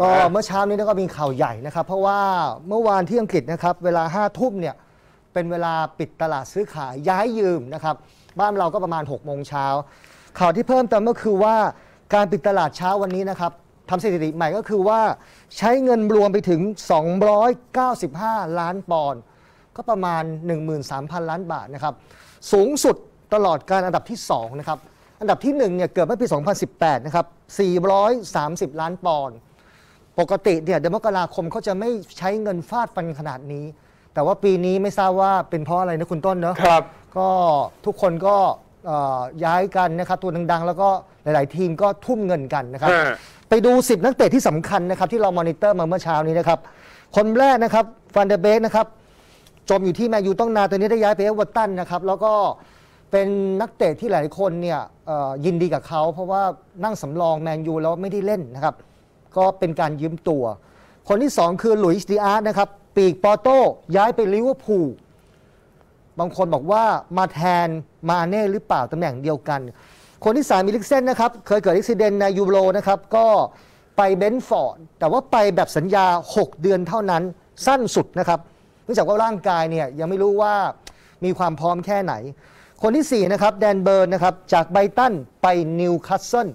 ก็เมื่อเช้านี้ก็มีข่าวใหญ่นะครับเพราะว่าเมื่อวานที่อังกฤษนะครับเวลาห้าทุ่มเนี่ยเป็นเวลาปิดตลาดซื้อขายย้ายยืมนะครับบ้านเราก็ประมาณ6กโมงเช้า ข่าวที่เพิ่มเติมก็คือว่าการปิดตลาดเช้าวันนี้นะครับทำสถิติใหม่ก็คือว่าใช้เงินรวมไปถึง 295 ล้านปอนด์ก็ประมาณ 13,000 ล้านบาทนะครับสูงสุดตลอดการอันดับที่2นะครับอันดับที่ 1เนี่ยเกิดเมื่อปี2018นะครับ430 ล้านปอนด์ปกติเนี่ยเดือนมกราคมเขาจะไม่ใช้เงินฟาดฟันขนาดนี้ แต่ว่าปีนี้ไม่ทราบว่าเป็นเพราะอะไรนะคุณต้นเนาะครับก็ทุกคนก็ย้ายกันนะครับตัวดัง ๆ แล้วก็หลายๆทีมก็ทุ่มเงินกันนะครับไปดู 10 นักเตะที่สำคัญนะครับที่เรามอนิเตอร์มาเมื่อเช้านี้นะครับคนแรกนะครับฟันเดเบกนะครับจมอยู่ที่แมนยูต้องนาตอนนี้ได้ย้ายไปเอเวอร์ตันนะครับ แล้วก็เป็นนักเตะที่หลายคนเนี่ยยินดีกับเขาเพราะว่านั่งสำรองแมนยูแล้วไม่ได้เล่นนะครับก็เป็นการยืมตัว คนที่สองคือหลุยส์ดีอาร์ตนะครับ ปีกปอโต้ ย้ายไปลิเวอร์พูลบางคนบอกว่ามาแทนมาเน่หรือเปล่า ตำแหน่งเดียวกัน คนที่สมมิลิกเซนนะครับ เคยเกิดอุบิเหตุในยูโรนะครับ ก็ไปเบนฟอร์ดแต่ว่าไปแบบสัญญา 6 เดือนเท่านั้นสั้นสุดนะครับเนื่องจากว่าร่างกายเนี่ยยังไม่รู้ว่ามีความพร้อมแค่ไหน คนที่4นะครับแดนเบิร์นนะครับจากไบตันไปนิวคาสเซิล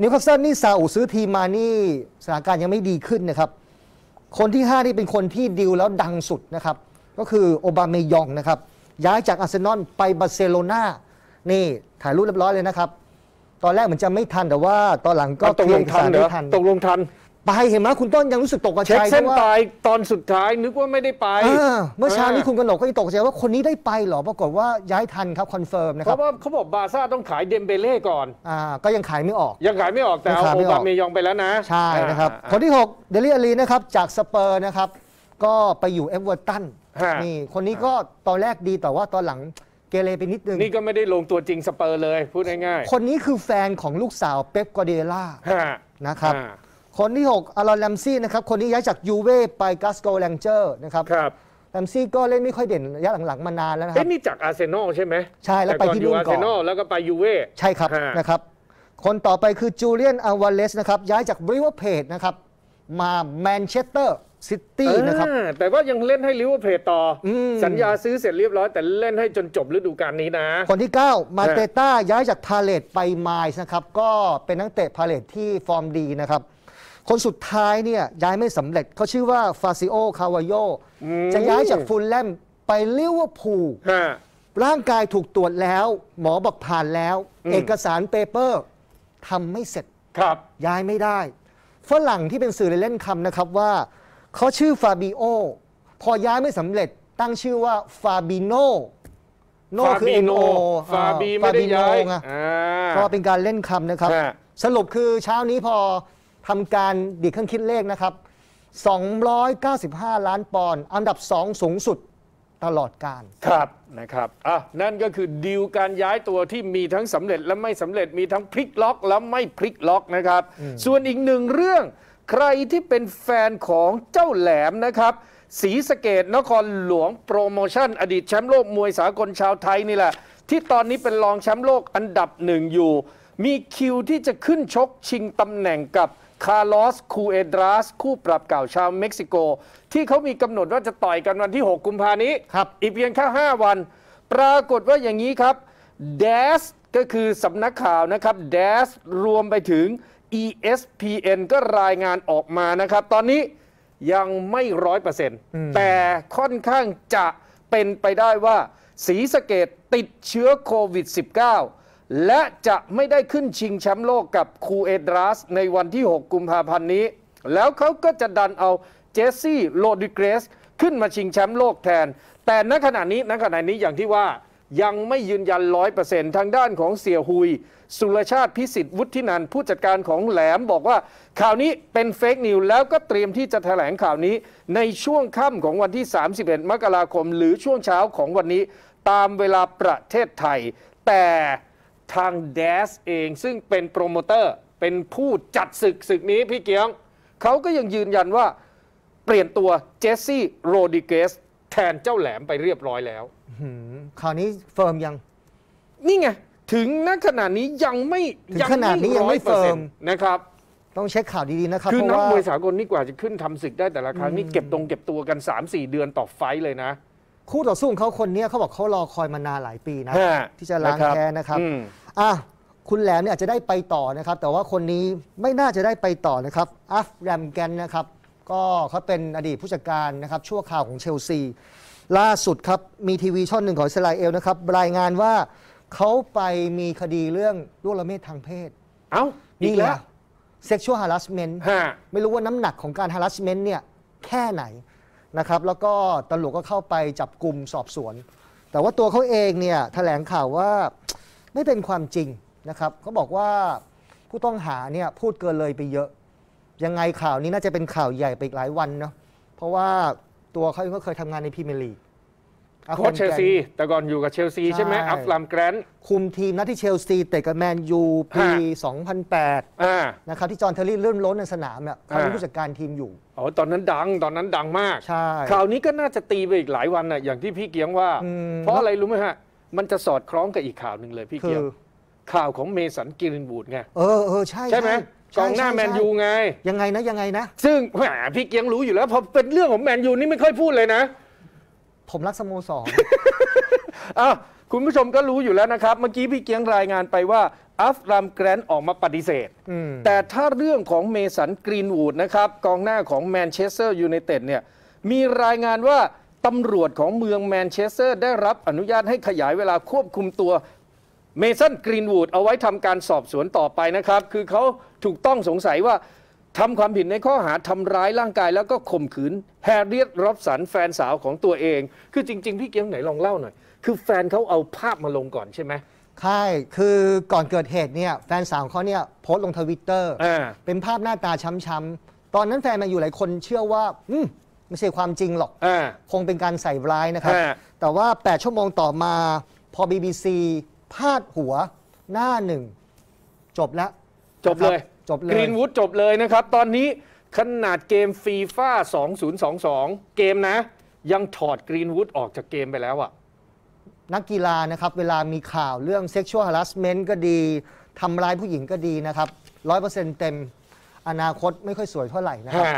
นิวคาสเซิลนี่ซาอุซื้อทีมมานี่สถานการณ์ยังไม่ดีขึ้นนะครับ คนที่ 5 นี่เป็นคนที่ดิวแล้วดังสุดนะครับก็คือโอบาเมยองนะครับย้ายจากอาร์เซนอลไปบาร์เซโลนานี่ถ่ายรูปเรียบร้อยเลยนะครับ ตอนแรกเหมือนจะไม่ทันแต่ว่า ตอนหลังก็ตกลงทันเหรอตกลงทันไปเห็นไหมคุณต้นยังรู้สึกตกใจเช็คเส้นตายตอนสุดท้าย นึกว่าไม่ได้ไป เมื่อเช้านี้คุณกนกก็ยังตกใจว่าคนนี้ได้ไปหรอปรากฏว่าย้ายทันครับคอนเฟิร์มนะครับเพราะว่าเขาบอกบาซ่าต้องขายเดมเบเล่ก่อนอ่าก็ยังขายไม่ออกยังขายไม่ออกแต่เอาโอบาเมยองไปแล้วนะใช่นะครับ คนที่6เดลิอาลีนะครับจากสเปอร์นะครับก็ไปอยู่เอเวอร์ตันนี่คนนี้ก็ตอนแรกดีแต่ว่าตอนหลังเกเรไปนิดนึงนี่ก็ไม่ได้ลงตัวจริงสเปอร์เลยพูดง่ายๆคนนี้คือแฟนของลูกสาวเป๊ปกอเดล่านะครับคนที่ 6อารอนแลมซี่นะครับคนนี้ย้ายจากยูเว่ไปกัสโกแลงเจอร์นะครับครับแลมซี่ก็เล่นไม่ค่อยเด่นระยะหลัง ๆ มานานแล้วนะคเอ้รนี่จากอาร์เซนอลใช่ไหมใช่ แล้วไปที่ลูนก่อนอาร์เซนอลแล้วก็ไปยูเว่ใช่ครับนะครับ คนต่อไปคือจูเลียนอาวาเลสนะครับ ย้ายจากบริวอร์เพจนะครับมาแมนเชสเตอร์ซิตี้นะครับแต่ว่ายังเล่นให้ลิเวอร์พูลต่ออสัญญาซื้อเสร็จเรียบร้อยแต่เล่นให้จนจบฤดูกาลนี้นะ คนที่ 9มาเตต้าย้ายจากพาเลตไปไมล์นะครับก็เป็นนักเตะพาเลตที่ฟอร์มดีนะครับคนสุดท้ายเนี่ยย้ายไม่สำเร็จเขาชื่อว่าฟาซิโอคาวาโยจะย้ายจากฟูลแลมไปลิเวอร์พูลร่างกายถูกตรวจแล้วหมอบอกผ่านแล้วอเอกสารเปเปอร์ทำไม่เสร็จครับ ย้ายไม่ได้ฝรั่งที่เป็นสื่อเลยเล่นคำนะครับว่า เขาชื่อฟาบิโอพอย้ายไม่สำเร็จตั้งชื่อว่าฟาบิโนโนคือเอ็นโอฟาบีไม่ได้ย้ายพราะเป็นการเล่นคำนะครับ สรุปคือเช้านี้พอทำการดีดเครื่องคิดเลขนะครับ 295 ล้านปอนด์อันดับ 2 สูงสุดตลอดการครับนะครับ อ่ะนั่นก็คือดีลการย้ายตัวที่มีทั้งสำเร็จและไม่สำเร็จมีทั้งพลิกล็อก และไม่พลิกล็อกนะครับ ส่วนอีกหนึ่งเรื่องใครที่เป็นแฟนของเจ้าแหลมนะครับ สีสเกตนครหลวงโปรโมชั่นอดีตแชมป์โลกมวยสากลชาวไทยนี่แหละ ที่ตอนนี้เป็นรองแชมป์โลกอันดับหนึ่งอยู่มีคิวที่จะขึ้นชกชิงตำแหน่งกับคาร์ลอสคูเอดรัสคู่ปรับเก่าชาวเม็กซิโก ที่เขามีกำหนดว่าจะต่อยกันวันที่6กุมภานี้ครับอีกเพียงแค่5วัน ปรากฏว่าอย่างนี้ครับเดสก็คือสำนักข่าวนะครับเดสรวมไปถึง ESPN ก็รายงานออกมานะครับ ตอนนี้ยังไม่ร้อยเปอร์เซ็นต์แต่ค่อนข้างจะเป็นไปได้ว่าสีสะเกตติดเชื้อโควิด -19 และจะไม่ได้ขึ้นชิงแชมป์โลกกับ คูเอดรัสในวันที่ 6 กุมภาพันธ์นี้ แล้วเขาก็จะดันเอาเจสซี่โรดิเกรสขึ้นมาชิงแชมป์โลกแทน แต่ณขณะนี้ณขณะนี้อย่างที่ว่า ยังไม่ยืนยันร้อยเปอร์เซ็นต์ทางด้านของเสี่ยหุย สุรชาติพิสิทธิ์วุฒินันผู้จัดการของแหลมบอกว่าข่าวนี้เป็นเฟกนิวแล้วก็เตรียมที่จะแถลงข่าวนี้ในช่วงค่ำของวันที่ 31มกราคม หรือช่วงเช้าของวันนี้ตามเวลาประเทศไทย แต่ทางแดสเองซึ่งเป็นโปรโมเตอร์เป็นผู้จัดศึกศึกนี้พี่เกียง เขาก็ยังยืนยันว่า เปลี่ยนตัวเจสซี่โรดิเกส แทนเจ้าแหลมไปเรียบร้อยแล้วคราวนี้เฟิร์มยัง นี่ไง ถึงณขณะนี้ยังไม่ถึงขนาดนี้ยังไม่เฟิร์ม นะครับ ต้องเช็คข่าวดี ๆ นะครับคือนักมวยสากลนี่กว่าจะขึ้นทำศึกได้แต่ละครั้งนี่เก็บตรงเก็บตัวกัน3-4เดือนต่อไฟเลยนะคู่ต่อสู้ของเขาคนนี้เขาบอกเขารอคอยมานานหลายปีนะที่จะล้างแค้นนะครับอ่ะคุณแหลมเนี่ยอาจจะได้ไปต่อนะครับแต่ว่าคนนี้ไม่น่าจะได้ไปต่อนะครับอัฟแรมแกนนะครับก็เขาเป็นอดีตผู้จัดการนะครับชั่วคราวของเชลซีล่าสุดครับมีทีวีช่องหนึ่งของอิสราเอลนะครับรายงานว่าเขาไปมีคดีเรื่องล่วงละเมิดทางเพศเอ้านี่แหละซ็กชวลฮาร์ s s ส e n นไม่รู้ว่าน้ำหนักของการฮาร์ s s m น n t เนี่ยแค่ไหนนะครับแล้วก็ตำรวจก็เข้าไปจับกลุ่มสอบสวน แต่ว่าตัวเขาเองเนี่ยแถลงข่าวว่าไม่เป็นความจริงนะครับเขาบอกว่าผู้ต้องหาเนี่ยพูดเกินเลยไปเยอะ ยังไงข่าวนี้น่าจะเป็นข่าวใหญ่ไปอีกหลายวันเนาะเพราะว่าตัวเขาเองก็เคยทำงานในพรีเมียร์ลีกโค้ชเชลซี แต่ก่อนอยู่กับเชลซีใช่ไหมอัฟลัมแกรนคุมทีมนัดที่เชลซีเตะกับแมนยูปี 2008นะครับที่จอห์นเทอร์รี่เริ่มล้นในสนามเนี่ยเขาเป็นผู้จัดการทีมอยู่ อ๋อ ตอนนั้นดังตอนนั้นดังมาก่คราวนี้ก็น่าจะตีไปอีกหลายวันน่ะอย่างที่พี่เกียงว่า เพราะอะไรรู้ไหมฮะ มันจะสอดคล้องกับอีกข่าวหนึ่งเลยพี่เกียงข่าวของเมสันกิรินบูดไงเออเออใช่ใช่ไหมกองหน้าแมนยูไงยังไงนะยังไงนะซึ่งพี่เกียงรู้อยู่แล้วพอเป็นเรื่องของแมนยูนี่ไม่ค่อยพูดเลยนะผมรักสโมสรอาคุณผู้ชมก็รู้อยู่แล้วนะครับ เมื่อกี้พี่เกียงรายงานไปว่าอัฟรามแกรนออกมาปฏิเสธแต่ถ้าเรื่องของเมสันกรีนวูดนะครับกองหน้าของแมนเชสเตอร์ยูไนเต็ดเนี่ยมีรายงานว่าตำรวจของเมืองแมนเชสเตอร์ ได้รับอนุญาตให้ขยายเวลาควบคุมตัวเมสันกรีนวูดเอาไว้ทำการสอบสวนต่อไปนะครับ คือเขาถูกต้องสงสัยว่าทำความผิดในข้อหา ทำร้ายร่างกาย แล้วก็ข่มขืนแฮร์รี่รอบสันแฟนสาวของตัวเอง คือจริง ๆ พี่เกียงไหนลองเล่าหน่อย คือแฟนเขาเอาภาพมาลงก่อนใช่ไหมใช่ คือก่อนเกิดเหตุเนี่ยแฟนสาวของเขาเนี่ยโพสต์ลงทวิตเตอร์เป็นภาพหน้าตาช้ำๆตอนนั้นแฟนมาอยู่หลายคนเชื่อว่าอืมไม่ใช่ความจริงหรอกอคงเป็นการใส่ร้ายนะครับแต่ว่า8ชั่วโมงต่อมาพอ BBC พาดหัวหน้าหนึ่งจบแล้วจบเลยจบเลยกรีนวูดจบเลยนะครับ ตอนนี้ขนาดเกมฟีฟ่า2022 เกมนะ ยังถอดกรีนวูดออกจากเกมไปแล้วอะนักกีฬานะครับ เวลามีข่าวเรื่องเซ็กชวล h a r ์ s เมนต์ก็ดีทำร้ายผู้หญิงก็ดีนะครับร้อยเปอร์เซ็นต์เต็ม อนาคตไม่ค่อยสวยเท่าไหร่นะครับ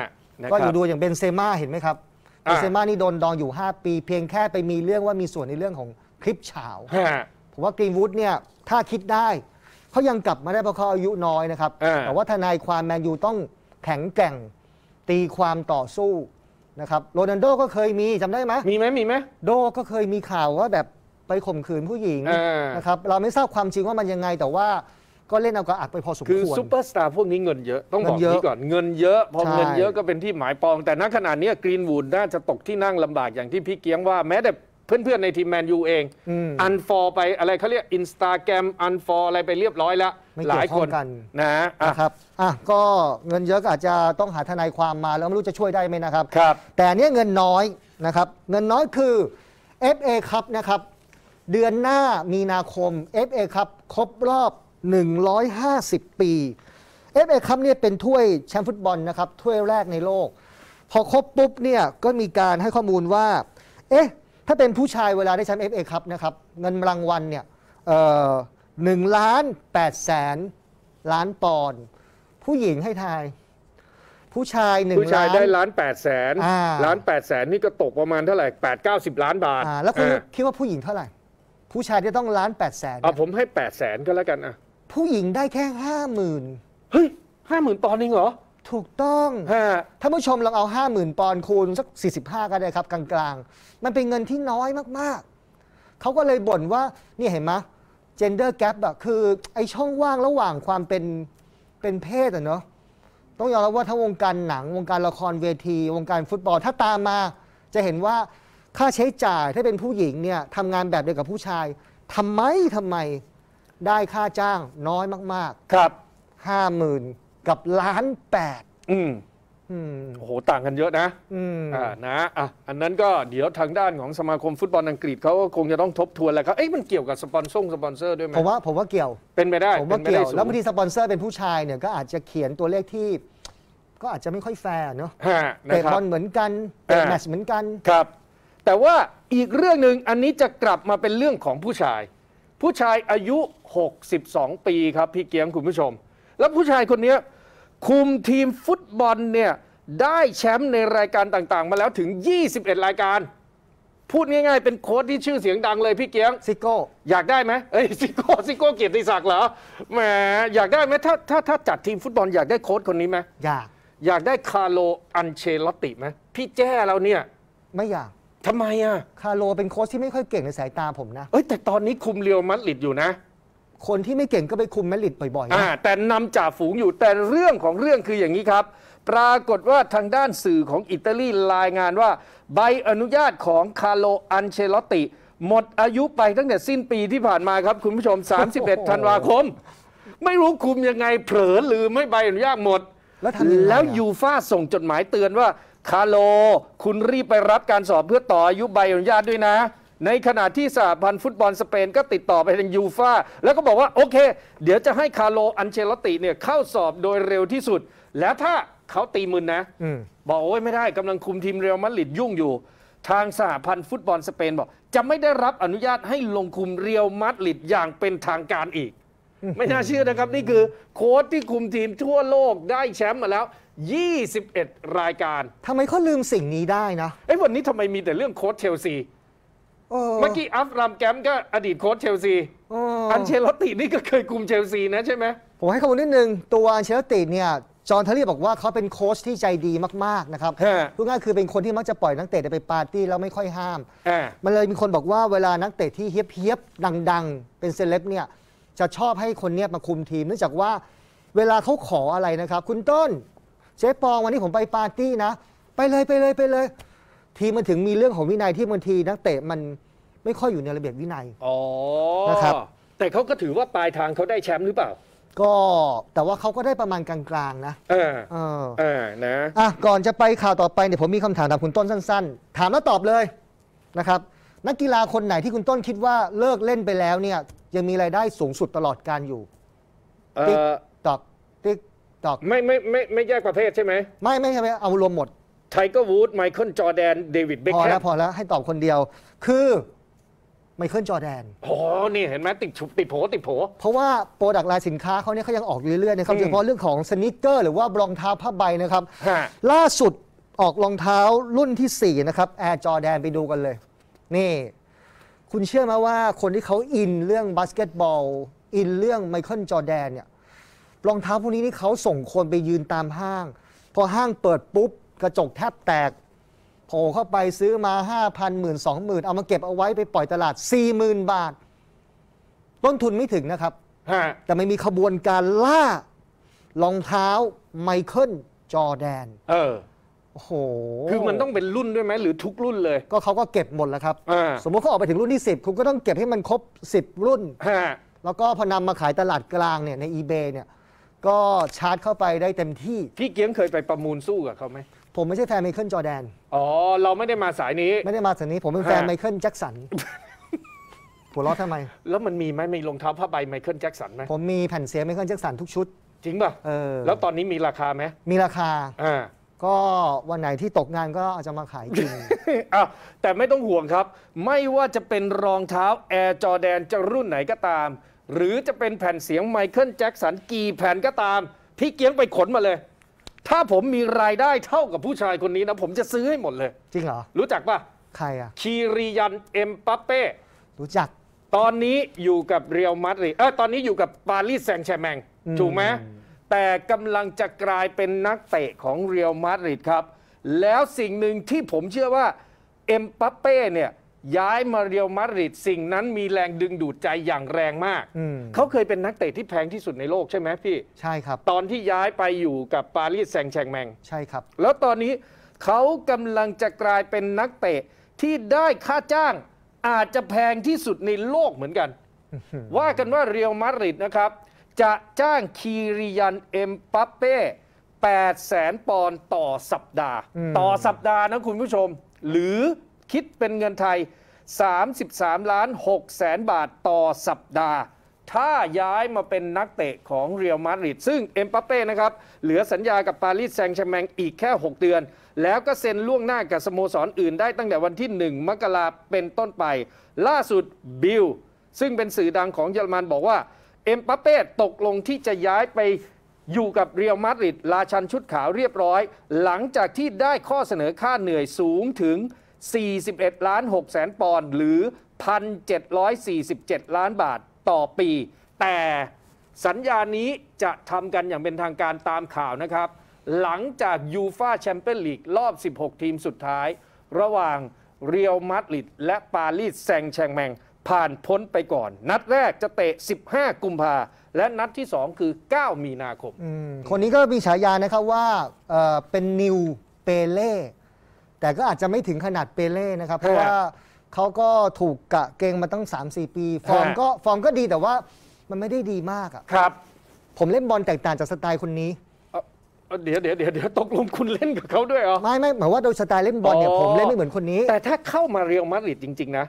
ก็อยู่ดูอย่างเบนเซม่าเห็นไหมครับเบนเซม่านี่โดนดองอยู่ 5 ปี เพียงแค่ไปมีเรื่องว่ามีส่วนในเรื่องของคลิปเฉาผมว่ากรีนวูดเนี่ยถ้าคิดได้เขายังกลับมาได้เพราะเขาอายุน้อยนะครับ แต่ว่าทนายความแมนยูต้องแข็งแกร่งตีความต่อสู้นะครับ โรนัลโดก็เคยมีจำได้ไหม มีไหม มีไหมโดก็เคยมีข่าวว่าแบบไปข่มขืนผู้หญิงนะครับ เราไม่ทราบความจริงว่ามันยังไงแต่ว่าก็เล่นเอากระอักไปพอสมควร คือซูเปอร์สตาร์พวกนี้เงินเยอะต้องบอกที่ก่อนเงินเยอะพอเงินเยอะก็เป็นที่หมายปอง แต่ณขณะนี้กรีนวูดน่าจะตกที่นั่งลำบากอย่างที่พี่เกียงว่าแม้แต่เพื่อนๆ ในทีมแมนยูเองอันฟอร์ไปอะไรเขาเรียกอินสตาแกรมอันฟอร์อะไรไปเรียบร้อยแล้วหลายคนนะนะครับอ่ะก็เงินเยอะอาจจะต้องหาทนายความมา แล้วไม่รู้จะช่วยได้ไหมนะครับครับแต่เนี้ยเงินน้อยนะครับ เงินน้อยคือ FA ครับนะครับ เดือนหน้ามีนาคม FA ครับครบรอบ 150 ปี FA ครับเนี่ยเป็นถ้วยแชมป์ฟุตบอลนะครับถ้วยแรกในโลก พอครบปุ๊บเนี่ยก็มีการให้ข้อมูลว่าเอ๊ะถ้าเป็นผู้ชายเวลาได้แชมป์เอฟเอคัพนะครับ เงินรางวัลเนี่ยหนึ่งล้านแปดแสนล้านปอนด์ผู้หญิงให้ทาย ผู้ชายหนึ่งผู้ชายได้ล้านแปดแสนล้านแปดแสนนี่ก็ตกประมาณเท่าไหร่แปดเก้าสิบล้านบาทแล้วคุณคิดว่าผู้หญิงเท่าไหร่ ผู้ชายจะต้องล้านแปดแสนอ่ะ ผมให้แปดแสนก็แล้วกันอ่ะผู้หญิงได้แค่ห้าหมื่นเฮ้ยห้าหมื่นปอนด์เองเหรอถูกต้อง ถ้ท่านผู้ชมลองเอา 50,000 ปอนด์คูณสัก 45 ก็ได้ครับกลางๆ มันเป็นเงินที่น้อยมากๆ เขาก็เลยบ่นว่า นี่เห็นไหม gender gap อะคือไอ้ช่องว่างระหว่างความเป็นเป็นเพศอะเนาะ ต้องยอมรับว่าทั้งวงการหนัง วงการละครเวที วงการฟุตบอล ถ้าตามมา จะเห็นว่าค่าใช้จ่าย ถ้าเป็นผู้หญิงเนี่ยทำงานแบบเดียวกับผู้ชายทำไมทำไมได้ค่าจ้างน้อยมากๆ ครับห้าหมื่นกับล้านแปดอืมโอ้โห ต่างกันเยอะนะอ่านะอ่ะอันนั้นก็เดี๋ยวทางด้านของสมาคมฟุตบอลอังกฤษเขาก็คงจะต้องทบทวนแหละครับเอ้ยมันเกี่ยวกับสปอนเซอร์สปอนเซอร์ด้วยไหมผมว่าผมว่าเกี่ยว เป็นไปได้ ผมว่าเกี่ยว แล้วบางทีสปอนเซอร์เป็นผู้ชายเนี่ยก็อาจจะเขียนตัวเลขที่ ก็อาจจะไม่ค่อยแฟร์เนาะเตะบอลเหมือนกันเตะแมตช์เหมือนกันครับ แต่ว่าอีกเรื่องหนึ่งอันนี้จะกลับมาเป็นเรื่องของผู้ชาย ผู้ชายอายุ 62 ปีครับพี่เกียงคุณผู้ชมแล้วผู้ชายคนนี้คุมทีมฟุตบอลเนี่ยได้แชมป์ในรายการต่างๆ มาแล้วถึง 21 รายการ พูดง่าย ๆ เป็นโค้ดที่ชื่อเสียงดังเลยพี่เกียงซิโก้อยากได้ไหมเอ้ยซิโก้ซิโก้เกียรติศักดิ์เหรอแหมอยากได้ไหมถ้าถ้าถ้าจัดทีมฟุตบอลอยากได้โค้ดคนนี้ไหมอยากอยากได้คาร์โลอันเชลติไหมพี่แจ้เราเนี่ยไม่อยากทำไมอ่ะคาร์โลเป็นโค้ดที่ไม่ค่อยเก่งในสายตาผมนะเอ้ยแต่ตอนนี้คุมเรียวมัดลิดอยู่นะคนที่ไม่เก่งก็ไปคุมแมริดบ่อยๆอ่านะแต่นำจ่าฝูงอยู่แต่เรื่องของเรื่องคืออย่างนี้ครับ ปรากฏว่าทางด้านสื่อของอิตาลีรายงานว่า ใบอนุญาตของคาร์โลอันเชลติ หมดอายุไปตั้งแต่สิ้นปีที่ผ่านมาครับคุณผู้ชม 31 ธันวาคม ไม่รู้คุมยังไงเผลอลืมไม่ใบอนุญาตหมด แล้วยแล้วยูฟ่าส่งจดหมายเตือนว่าคาร์โล คุณรีบไปรับการสอบเพื่อต่ออายุใบอนุญาตด้วยนะในขณะที่สหพันธ์ฟุตบอล สเปนก็ติดต่อไปทางยูฟ่าแล้วก็บอกว่าโอเค เดี๋ยวจะให้คาร์โลอันเชลติเนี่ย เข้าสอบโดยเร็วที่สุด แล้วถ้าเขาตีมืนนะอบอกโอ้ยไม่ได้กำลังคุมทีมเรอัลมาดริดยุ่งอยู่ ทางสหพันธ์ฟุตบอล สเปนบอก จะไม่ได้รับอนุญาตให้ลงคุมเรอัลมาดริดอย่างเป็นทางการอีก ไม่น่าเชื่อนะครับนี่คือโค้ชที่คุมทีมทั่วโลกได้แชมป์มาแล้ว 21 รายการทำไมเขาลืมสิ่งนี้ได้นะไอ้วันนี้ทำไมมีแต่เรื่องโค้ชเชลซีเมื่อกี้อัฟรามแกมก็อดีตโค้ชเชลซีอันเชลตินี่ก็เคยคุมเชลซีนะใช่ไหมผมให้ข้อมูลนิดนึง ตัวอันเชลติเนี่ยจอห์นเทอรี่บอกว่าเขาเป็นโค้ชที่ใจดีมาก ๆ นะครับพูดง่ายคือเป็นคนที่มักจะปล่อยนักเตะไปปาร์ตี้ แล้วไม่ค่อยห้าม มันเลยมีคนบอกว่าเวลานักเตะที่เฮียบเฮียบดังๆ เป็นเซเลบเนี่ยจะชอบให้คนเนี้ยมาคุมทีมเนื่องจากว่าเวลาเขาขออะไรนะครับคุณต้นเจ๊ปองวันนี้ผมไปปาร์ตี้นะ ไปเลยไปเลยไปเลยทีมันถึงมีเรื่องของวินัยที่บางทีนักเตะมันไม่ค่อยอยู่ในระเบียบวินัยนะครับ แต่เขาก็ถือว่าปลายทางเขาได้แชมป์หรือเปล่า ก็แต่ว่าเขาก็ได้ประมาณกลางๆนะเออ เออเออนะอ่ะก่อนจะไปข่าวต่อไปเนี่ยผมมีคำถามถามคุณต้นสั้นๆ ถามแล้วตอบเลยนะครับ นักกีฬาคนไหนที่คุณต้นคิดว่าเลิกเล่นไปแล้วเนี่ยยังมีรายได้สูงสุดตลอดการอยู่ติ๊กตอกติ๊กตอกไม่ไม่ไม่ไม่แยกประเภทใช่ไหมไม่ไม่ใช่ไหมเอารวมหมดไทเกอร์วูดไมเคิลจอแดนเดวิดเบคแฮมพอแล้วพอแล้ว ให้ตอบคนเดียว คือไมเคิลจอร์แดนอ๋อนี่เห็นไหมติดฉุบติดโผติดโผเพราะว่าโปรดักต์ลายสินค้าเขาเนี่ยเขายังออกอยู่เรื่อยๆนะครับโดยเฉพาะเรื่องของสนิเกอร์หรือว่ารองเท้าผ้าใบนะครับ ล่าสุดออกรองเท้ารุ่นที่ 4 นะครับแอร์จอแดนไปดูกันเลย นี่ คุณเชื่อไหมว่าคนที่เขาอินเรื่องบาสเกตบอลอินเรื่องไมเคิลจอแดนเนี่ยรองเท้าพวกนี้นี่เขาส่งคนไปยืนตามห้างพอห้างเปิดปุ๊บกระจกแทบแตก โผล่เข้าไปซื้อมาห้าพันหมื่นสองหมื่นเอามาเก็บเอาไว้ไปปล่อยตลาดสี่หมื่นบาท ต้นทุนไม่ถึงนะครับแต่ไม่มีขบวนการล่ารองเท้าไมเคิลจอแดน เออโอ้โหคือมันต้องเป็นรุ่นด้วยไหมหรือทุกรุ่นเลย ก็เขาก็เก็บหมดแล้วครับ สมมติเขาออกไปถึงรุ่นที่ 10 คุณก็ต้องเก็บให้มันครบ 10รุ่นแล้วก็พอนำมาขายตลาดกลางเนี่ยใน eBay เนี่ยก็ชาร์จเข้าไปได้เต็มที่พี่เกียงเคยไปประมูลสู้กับเขาไหมผมไม่ใช่แฟนไมเคิลจอแดน อ๋อ เราไม่ได้มาสายนี้ ไม่ได้มาสายนี้ ผมเป็นแฟนไมเคิลแจ็คสัน หัวเราะทำไม แล้วมันมีไหมมีรองเท้าผ้าใบไมเคิลแจ็คสันไหมผมมีแผ่นเสียงไมเคิลแจ็คสันทุกชุด จริงป่ะเออแล้วตอนนี้มีราคาไหมมีราคาอ่าก็วันไหนที่ตกงานก็อาจจะมาขายกินอ้าว แต่ไม่ต้องห่วงครับ ไม่ว่าจะเป็นรองเท้าแอร์จอแดนจะรุ่นไหนก็ตาม หรือจะเป็นแผ่นเสียงไมเคิลแจ็คสันกี่แผ่นก็ตาม พี่เกียงไปขนมาเลยถ้าผมมีรายได้เท่ากับผู้ชายคนนี้นะผมจะซื้อให้หมดเลยจริงเหรอรู้จักปะใครอ่ะคีรียัน เอ็มปัปเป้รู้จัก ตอนนี้อยู่กับเรียลมาดริดเออตอนนี้อยู่กับ ปารีสแซงแชแมงถูกไหมแต่กำลังจะกลายเป็นนักเตะของเรียลมาดริดครับ แล้วสิ่งหนึ่งที่ผมเชื่อว่า เอ็มปัปเป้เนี่ยย้ายมาเรียวมาริด สิ่งนั้นมีแรงดึงดูดใจอย่างแรงมากมเขาเคยเป็นนักเตะที่แพงที่สุดในโลกใช่ไหมพี่ ใช่ครับ ตอนที่ย้ายไปอยู่กับปารีสแซงแชงแมงใช่ครับ แล้วตอนนี้เขากำลังจะกลายเป็นนักเตะที่ได้ค่าจ้างอาจจะแพงที่สุดในโลกเหมือนกัน ว่ากันว่าเรียวมาริดนะครับจะจ้างคีริยันเอ็มปัปเป้8แสนปอน์ต่อสัปดาห์ ต่อสัปดาห์นะคุณผู้ชม หรือคิดเป็นเงินไทย 33ล้าน6แสนบาทต่อสัปดาห์ ถ้าย้ายมาเป็นนักเตะของเรอัลมาดริดซึ่งเอ็มปาเป้นะครับ เหลือสัญญากับปารีสแซงต์แชร์แมงอีกแค่6เดือน แล้วก็เซ็นล่วงหน้ากับสโมสรออื่นได้ตั้งแต่วันที่ 1มกราเป็นต้นไป ล่าสุดบิลซึ่งเป็นสื่อดังของเยอรมันบอกว่าเอ็มปาเป้ตกลงที่จะย้ายไปอยู่กับเรียลมาดริดลาชันชุดขาวเรียบร้อย หลังจากที่ได้ข้อเสนอค่าเหนื่อยสูงถึง41 ล้าน6แสนปอนด์หรือ 1,747 ล้านบาทต่อปี แต่สัญญานี้จะทำกันอย่างเป็นทางการตามข่าวนะครับ หลังจากยูฟาแชมเปี้ยนลีกรอบ 16 ทีมสุดท้าย ระหว่างเรียวมาดริดและปารีสแซงแชงแมงผ่านพ้นไปก่อน นัดแรกจะเตะ 15 กุมภาและนัดที่ 2 คือ 9 มีนาคม คนนี้ก็มีฉายานะครับว่าเเป็นนิวเปเล่แต่ก็อาจจะไม่ถึงขนาดเปเล่นะครับ เพราะว่าเขาก็ถูกกะเกงมาตั้ง 3-4 ปีฟอร์มก็ฟอร์มก็ดีแต่ว่ามันไม่ได้ดีมากอ่ะครับ ผมเล่นบอลแตกต่างจากสไตล์คนนี้เดี๋ยวเดี๋ยวเดี๋ยวตกลงคุณเล่นกับเขาด้วยเหรอไม่ไม่หมายว่าโดยสไตล์เล่นบอลเนี่ยผมเล่นไม่เหมือนคนนี้ แต่ถ้าเข้ามาเรียลมาดริดจริงๆ นะ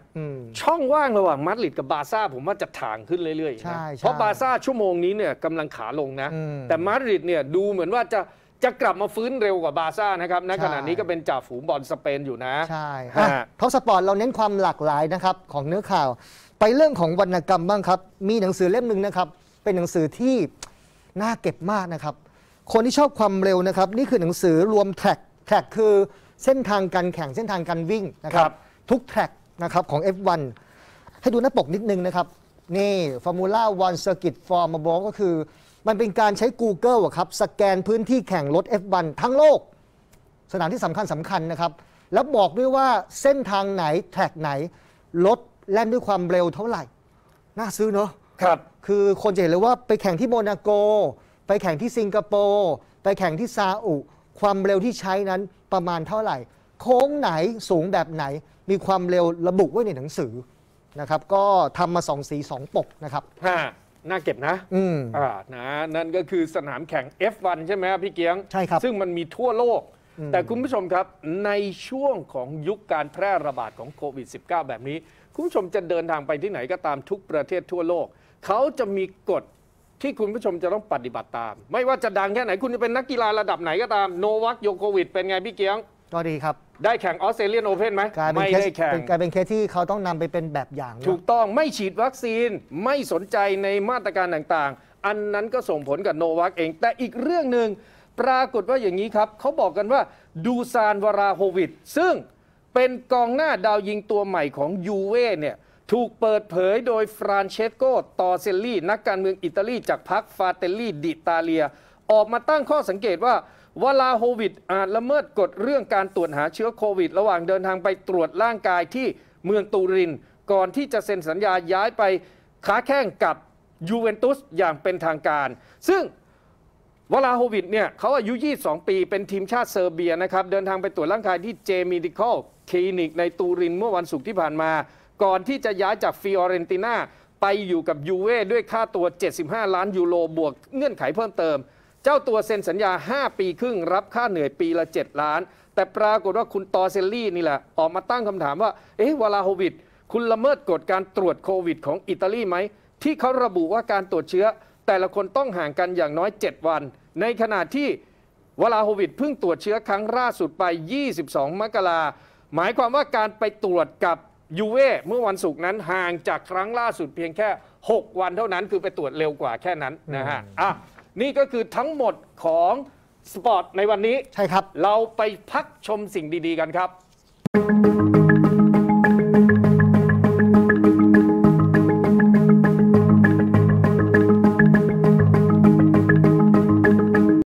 ช่องว่างระหว่างมาดริดกับบาซ่าผมว่าจะถ่างขึ้นเรื่อยๆใช่เพราะบาซ่าชั่วโมงนี้เนี่ยกำลังขาลงนะ แต่มาดริดเนี่ยดูเหมือนว่าจะจะกลับมาฟื้นเร็วกว่าบาซ่านะครับในขณะนี้ก็เป็นจ่าฝูงบอลสเปนอยู่นะใช่ท็อปสปอร์ตเราเน้นความหลากหลายนะครับของเนื้อข่าว ไปเรื่องของวรรณกรรมบ้างครับ มีหนังสือเล่มหนึ่งนะครับเป็นหนังสือที่น่าเก็บมากนะครับคนที่ชอบความเร็วนะครับนี่คือหนังสือรวมแทร็กแทร็กคือเส้นทางการแข่งเส้นทางการวิ่งนะครับทุกแทร็กนะครับของ F1 ให้ดูหน้าปกนิดนึงนะครับนี่ฟอร์มูล่าวันเซอร์กิตฟอร์มบอก็คือมันเป็นการใช้ Google อะครับสแกนพื้นที่แข่งรถ F1 ทั้งโลก สนามที่สำคัญสำคัญนะครับ แล้วบอกด้วยว่าเส้นทางไหน แทร็กไหนรถแล่นด้วยความเร็วเท่าไหร่ น่าซื้อเนาะครับคือคนจะเห็นเลยว่าไปแข่งที่โมนาโก ไปแข่งที่สิงคโปร์ไปแข่งที่ซาอุ ความเร็วที่ใช้นั้นประมาณเท่าไหร่ โค้งไหนสูงแบบไหน มีความเร็วระบุไว้ในหนังสือนะครับก็ทำมาสองสีสองปกนะครับน่าเก็บนะ อืมอ่านะนั่นก็คือสนามแข่ง F1 ใช่ไหมพี่เกียง ใช่ครับ ซึ่งมันมีทั่วโลก แต่คุณผู้ชมครับในช่วงของยุคการแพร่ระบาดของโควิด -19 แบบนี้ คุณผู้ชมจะเดินทางไปที่ไหนก็ตามทุกประเทศทั่วโลก เขาจะมีกฎที่คุณผู้ชมจะต้องปฏิบัติตาม ไม่ว่าจะดังแค่ไหนคุณจะเป็นนักกีฬาระดับไหนก็ตามโนวัคโยโควิดเป็นไงพี่เกียงก็ดีครับได้แข่งออสเตรเลียนโอเพ่นไหมไม่ได้แข่งกลายเป็นแค่ที่เขาต้องนำไปเป็นแบบอย่าง ถูกต้องไม่ฉีดวัคซีนไม่สนใจในมาตรการต่างๆ อันนั้นก็ส่งผลกับโนวัคเอง แต่อีกเรื่องหนึ่งปรากฏว่าอย่างนี้ครับ เขาบอกกันว่าดูซานวราโฮวิดซึ่งเป็นกองหน้าดาวยิงตัวใหม่ของยูเว่เนี่ยถูกเปิดเผยโดยฟรานเชสโกตอเซลลี่ นักการเมืองอิตาลีจากพรรคฟาเตลลี่ดิตาเลียออกมาตั้งข้อสังเกตว่าวลาโควิดอาจละเมิดกฎเรื่องการตรวจหาเชื้อโควิดระหว่างเดินทางไปตรวจร่างกายที่เมืองตูรินก่อนที่จะเซ็นสัญญาย้ายไปค้าแข่งกับยูเวนตุสอย่างเป็นทางการ ซึ่งวลาโควิดเนี่ยเขาอายุ 22 ปีเป็นทีมชาติเซอร์เบียนะครับเดินทางไปตรวจร่างกายที่เจมิดิคอลคลินิกในตูรินเมื่อวันศุกร์ที่ผ่านมา ก่อนที่จะย้ายจากฟิออเรนติน่าไปอยู่กับยูเว่ด้วยค่าตัว 75 ล้านยูโรบวกเงื่อนไขเพิ่มเติมเจ้าตัวเซ็นสัญญา 5 ปีครึ่งรับค่าเหนื่อยปีละ 7 ล้าน แต่ปรากฏว่าคุณตอเซลลี่นี่แหละออกมาตั้งคำถามว่าเอ๊ะวลาโฮวิดคุณละเมิดกฎการตรวจโควิดของอิตาลีไหม ที่เขาระบุว่าการตรวจเชื้อ แต่ละคนต้องห่างกันอย่างน้อย 7 วัน ในขณะที่วลาโฮวิดเพิ่งตรวจเชื้อครั้งล่าสุดไป 22 มกราหมายความว่าการไปตรวจกับยูเว่เมื่อวันศุกร์นั้นห่างจากครั้งล่าสุดเพียงแค่ 6 วันเท่านั้น คือไปตรวจเร็วกว่าแค่นั้นนะฮะอ่ะนี่ก็คือทั้งหมดของสปอร์ตในวันนี้ใช่ครับ เราไปพักชมสิ่งดี ๆ กันครับ